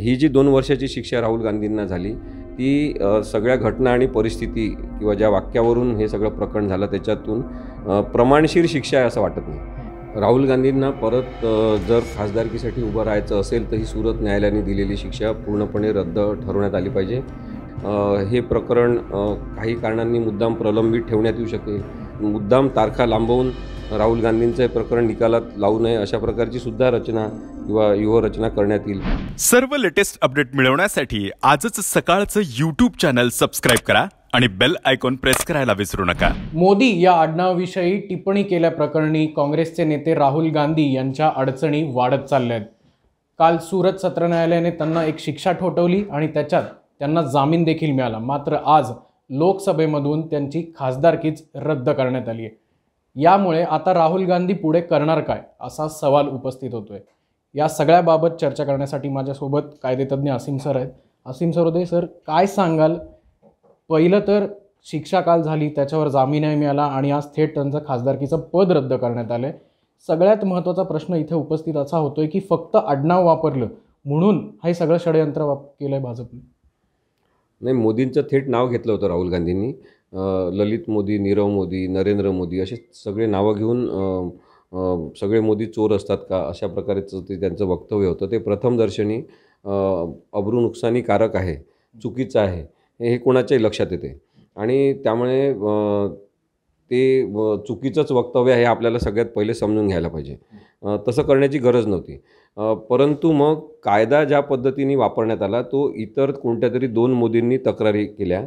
ही जी दोन वर्षाची शिक्षा राहुल गांधींना झाली ती सगळ्या घटना आणि परिस्थिती किंवा ज्या वाक्यावरून हे सगळं प्रकरण झालं त्याच्यातून प्रमाणशीर शिक्षा आहे असं वाटत नाही राहुल गांधींना परत जर खासदारकीसाठी उभं राहायचं असेल तर ही सुरत न्यायालयाने दिलेली शिक्षा पूर्णपणे रद्द ठरवण्यात आली पाहिजे हे प्रकरण काही कारणांनी मुद्दाम प्रलंबित ठेवण्यात येऊ शकेल मुद्दाम तारखा लांबवून राहुल गांधींचे प्रकरण निकालात लावू नये अशा प्रकारची सुद्धा रचना किंवा रचना करण्यात येईल सर्व लेटेस्ट अपडेट मिळवण्यासाठी आजच सकाळचं युट्यूब चॅनल सबस्क्राईब करा आणि बेल आयकॉन प्रेस करायला विसरू नका मोदी या आडनावाविषयी टिप्पणी केल्याप्रकरणी काँग्रेसचे नेते राहुल गांधी यांच्या अडचणी वाढत चालल्या काल सुरत सत्र न्यायालयाने त्यांना एक शिक्षा ठोठवली आणि त्याच्यात त्यांना जामीन देखील मिळाला मात्र आज लोकसभेमधून त्यांची खासदारकीच रद्द करण्यात आली आहे यामुळे आता राहुल गांधी पुढे करणार काय असा सवाल उपस्थित होतोय या सगळ्याबाबत चर्चा करण्यासाठी माझ्यासोबत कायदेतज्ञ असीम सर आहेत असीम सर उदय सर काय सांगाल पहिलं तर शिक्षा काल झाली त्याच्यावर आहे मिळाला आणि आज थेट त्यांचं खासदारकीचं पद रद्द करण्यात आलं सगळ्यात महत्त्वाचा प्रश्न इथे उपस्थित असा होतोय की फक्त आडनाव वापरलं म्हणून हे सगळं षडयंत्र वाप केलं आहे भाजपने नाही मोदींचं थेट नाव घेतलं होतं राहुल गांधींनी ललित मोदी नीरव मोदी नरेंद्र मोदी असे सगळे नावं घेऊन सगळे मोदी चोर असतात का अशा प्रकारेचं ते त्यांचं वक्तव्य होतं ते प्रथमदर्शनी अब्रू नुकसानीकारक आहे चुकीचं आहे हे कोणाच्याही लक्षात येते आणि त्यामुळे ते चुकीचंच वक्तव्य हे आपल्याला सगळ्यात पहिले समजून घ्यायला पाहिजे तसं करण्याची गरज नव्हती परंतु मग कायदा ज्या पद्धतीने वापरण्यात आला तो इतर कोणत्या तरी दोन मोदींनी तक्रारी केल्या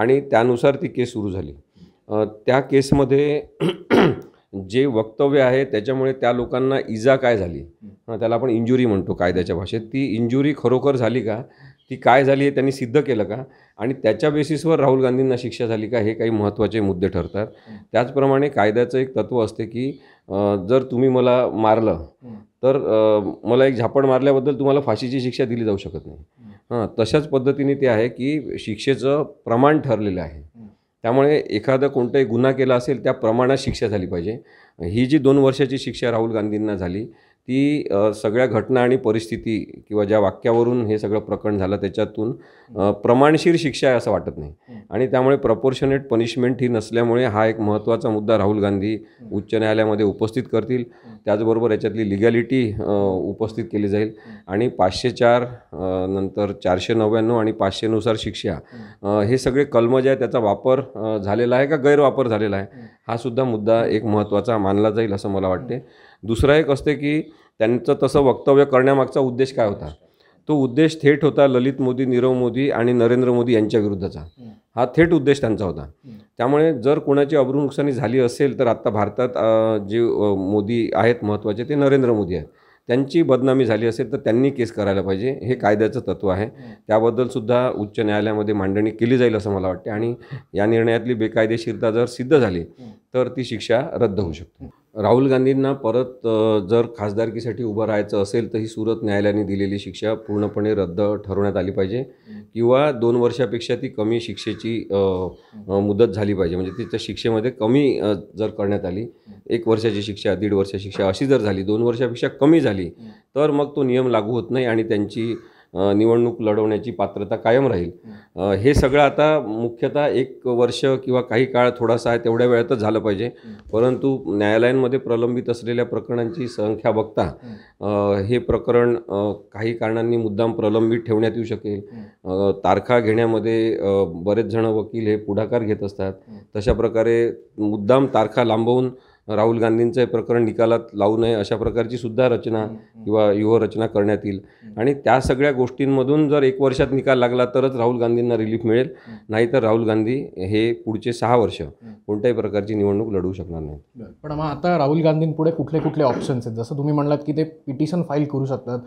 आणि त्यानुसार ती केस सुरू झाली त्या केसमध्ये जे वक्तव्य आहे त्याच्यामुळे त्या लोकांना इजा काय झाली त्याला आपण इंजुरी म्हणतो कायद्याच्या भाषेत ती इंजुरी खरोखर झाली का ती काय झाली हे त्यांनी सिद्ध केलं का आणि त्याच्या बेसिसवर राहुल गांधींना शिक्षा झाली का हे काही महत्त्वाचे मुद्दे ठरतात त्याचप्रमाणे कायद्याचं एक तत्त्व असते की जर तुम्ही मला मारलं तर मला एक झापड मारल्याबद्दल तुम्हाला फाशीची शिक्षा दिली जाऊ शकत नाही हां तशाच पद्धतीने ते आहे की शिक्षेचं प्रमाण ठरलेलं आहे त्यामुळे एखादा कोणताही गुन्हा केला असेल त्या प्रमाणात शिक्षा झाली पाहिजे ही जी दोन वर्षाची शिक्षा राहुल गांधींना झाली ती सगळ्या घटना आणि परिस्थिती किंवा ज्या वाक्यावरून हे सगळं प्रकरण झालं त्याच्यातून प्रमाणशीर शिक्षा आहे असं वाटत नाही आणि त्यामुळे प्रपोर्शनेट पनिशमेंट ही नसल्यामुळे हा एक महत्त्वाचा मुद्दा राहुल गांधी उच्च न्यायालयामध्ये उपस्थित करतील त्याचबरोबर याच्यातली लिगॅलिटी उपस्थित केली जाईल आणि पाचशे चार नंतर चारशे नव्याण्णव आणि पाचशेनुसार शिक्षा हे सगळे कलम जे आहे त्याचा वापर झालेला आहे का गैरवापर झालेला आहे हा सुद्धा मुद्दा एक महत्त्वाचा मानला जाईल असं मला वाटते दुसरा एक असते की त्यांचं तसं वक्तव्य करण्यामागचा उद्देश काय होता तो उद्देश थेट होता ललित मोदी नीरव मोदी आणि नरेंद्र मोदी यांच्या विरुद्धचा हा थेट उद्देश त्यांचा होता त्यामुळे जर कोणाची अब्रू नुकसानी झाली असेल तर आत्ता भारतात जे मोदी आहेत महत्त्वाचे ते नरेंद्र मोदी आहेत त्यांची बदनामी झाली असेल तर त्यांनी केस करायला पाहिजे हे कायद्याचं तत्त्व आहे त्याबद्दलसुद्धा उच्च न्यायालयामध्ये मांडणी केली जाईल असं मला वाटते आणि या निर्णयातली बेकायदेशीरता जर सिद्ध झाली तर ती शिक्षा रद्द होऊ शकते राहुल गांधींना परत जर खासदारकीसाठी उभं राहायचं असेल तर ही सुरत न्यायालयाने दिलेली शिक्षा पूर्णपणे रद्द ठरवण्यात आली पाहिजे किंवा दोन वर्षापेक्षा ती कमी शिक्षेची मुदत झाली पाहिजे म्हणजे तिच्या शिक्षेमध्ये कमी जर करण्यात आली एक वर्षाची शिक्षा दीड वर्षाची शिक्षा अशी जर झाली दोन वर्षापेक्षा कमी झाली तर मग तो नियम लागू होत नाही आणि त्यांची निवडणूक लढवण्याची पात्रता कायम राहील हे सगळं आता मुख्यतः एक वर्ष किंवा काही काळ थोडासा आहे तेवढ्या वेळातच झालं पाहिजे परंतु न्यायालयांमध्ये प्रलंबित असलेल्या प्रकरणांची संख्या बघता हे प्रकरण काही कारणांनी मुद्दाम प्रलंबित ठेवण्यात येऊ शकेल तारखा घेण्यामध्ये बरेच जण वकील हे पुढाकार घेत असतात तशा प्रकारे मुद्दाम तारखा लांबवून राहुल गांधींचं हे प्रकरण निकालात लावू नये अशा प्रकारची सुद्धा रचना किंवा रचना करण्यात येईल आणि त्या सगळ्या गोष्टींमधून जर एक वर्षात निकाल लागला तरच राहुल गांधींना रिलीफ मिळेल नाहीतर राहुल गांधी हे पुढचे सहा वर्ष कोणत्याही प्रकारची निवडणूक लढवू शकणार नाही पण मग आता राहुल गांधींपुढे कुठले कुठले ऑप्शन्स आहेत जसं तुम्ही म्हणलात की ते पिटिशन फाईल करू शकतात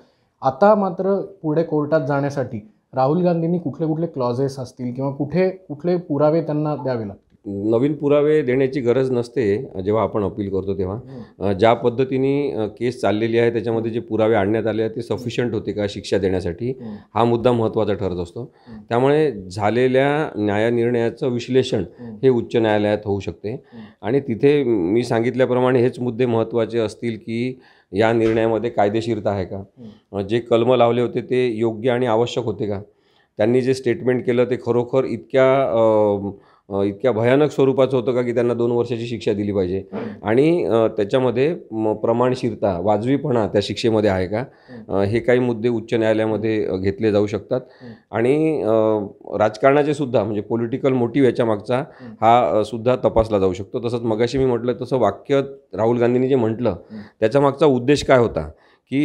आता मात्र पुढे कोर्टात जाण्यासाठी राहुल गांधींनी कुठले कुठले क्लॉजेस असतील किंवा कुठे कुठले पुरावे त्यांना द्यावे लागतात नवीन पुरावे देण्याची गरज नसते जेव्हा आपण अपील करतो तेव्हा ज्या पद्धतीने केस चाललेली आहे त्याच्यामध्ये जे पुरावे आणण्यात आले आहेत ते सफिशियंट होते का शिक्षा देण्यासाठी हा मुद्दा महत्त्वाचा ठरत असतो त्यामुळे झालेल्या न्यायनिर्णयाचं विश्लेषण हे उच्च न्यायालयात होऊ शकते आणि तिथे मी सांगितल्याप्रमाणे हेच मुद्दे महत्त्वाचे असतील की या निर्णयामध्ये कायदेशीरता आहे का जे कलम लावले होते ते योग्य आणि आवश्यक होते का त्यांनी जे स्टेटमेंट केलं ते खरोखर इतक्या इतक्या भयानक स्वरूपाचं होतं का की त्यांना दोन वर्षाची शिक्षा दिली पाहिजे आणि त्याच्यामध्ये प्रमाणशीरता वाजवीपणा त्या शिक्षेमध्ये आहे का हे काही मुद्दे उच्च न्यायालयामध्ये घेतले जाऊ शकतात आणि राजकारणाचे सुद्धा म्हणजे पॉलिटिकल मोटिव्ह याच्या मागचा हा सुद्धा तपासला जाऊ शकतो तसंच मगाशी मी म्हटलं तसं वाक्य राहुल गांधींनी जे म्हटलं त्याच्या मागचा उद्देश काय होता की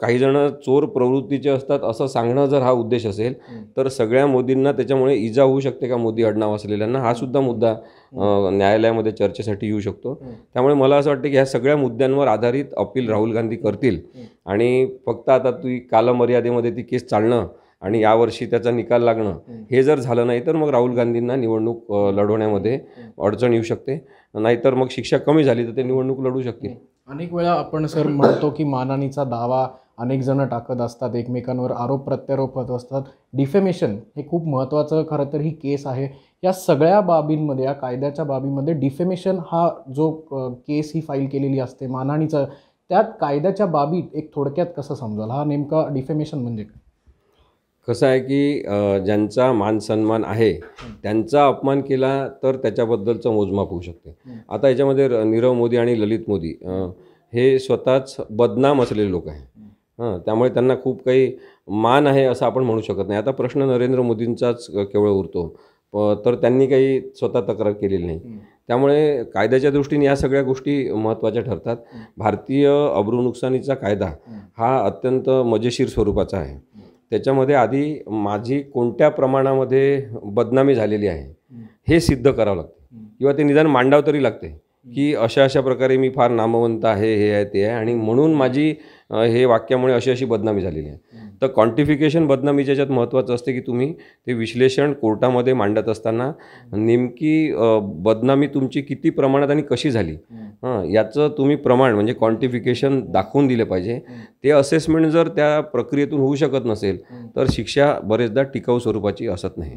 काही जण चोर प्रवृत्तीचे असतात असं सांगणं जर हा उद्देश असेल तर सगळ्या मोदींना त्याच्यामुळे इजा होऊ शकते का मोदी अडनाव असलेल्यांना हा सुद्धा मुद्दा न्यायालयामध्ये चर्चेसाठी येऊ शकतो त्यामुळे मला असं वाटतं की ह्या सगळ्या मुद्द्यांवर आधारित अपील राहुल गांधी करतील आणि फक्त आता ती कालमर्यादेमध्ये ती केस चालणं आणि यावर्षी त्याचा निकाल लागणं हे जर झालं नाही तर मग राहुल गांधींना निवडणूक लढवण्यामध्ये अडचण येऊ शकते नाहीतर मग शिक्षा कमी झाली तर ते निवडणूक लढू शकतील अनेक वेळा आपण सर म्हणतो की मानानीचा दावा अनेक जण टाकत असतात एकमेकांवर आरोप प्रत्यारोप होत असतात डिफेमेशन हे खूप महत्त्वाचं खरं तर ही केस आहे या सगळ्या बाबींमध्ये या कायद्याच्या बाबीमध्ये डिफेमेशन हा जो केस ही फाईल केलेली असते मानानीचा त्यात कायद्याच्या बाबीत एक थोडक्यात कसं समजाल हा नेमका डिफेमेशन म्हणजे काय कसं आहे की ज्यांचा मान सन्मान आहे त्यांचा अपमान केला तर त्याच्याबद्दलचं मोजमाप होऊ शकते आता याच्यामध्ये नीरव मोदी आणि ललित मोदी हे स्वतःच बदनाम असलेले लोक आहे हां त्यामुळे त्यांना खूप काही मान आहे असं आपण म्हणू शकत नाही आता प्रश्न नरेंद्र मोदींचाच केवळ उरतो तर त्यांनी काही स्वतः तक्रार केलेली नाही त्यामुळे कायद्याच्या दृष्टीने या सगळ्या गोष्टी महत्त्वाच्या ठरतात भारतीय अब्रू नुकसानीचा कायदा हा अत्यंत मजेशीर स्वरूपाचा आहे त्याच्यामध्ये आधी माझी कोणत्या प्रमाणामध्ये बदनामी झालेली आहे हे सिद्ध करावं लागतं किंवा ते निदान मांडावं तरी लागते की अशा अशा प्रकारे मी फार नामवंत आहे हे आहे ते आहे आणि म्हणून माझी हे वाक्यामुळे अशी अशी बदनामी झालेली आहे तर क्वांटिफिकेशन बदनामी ज्याच्यात महत्त्वाचं असते की तुम्ही ते विश्लेषण कोर्टामध्ये मांडत असताना नेमकी बदनामी तुमची किती प्रमाणात आणि कशी झाली हां याचं तुम्ही प्रमाण म्हणजे क्वांटिफिकेशन दाखवून दिलं पाहिजे ते असेसमेंट जर त्या प्रक्रियेतून होऊ शकत नसेल तर शिक्षा बरेचदा टिकाऊ स्वरूपाची असत नाही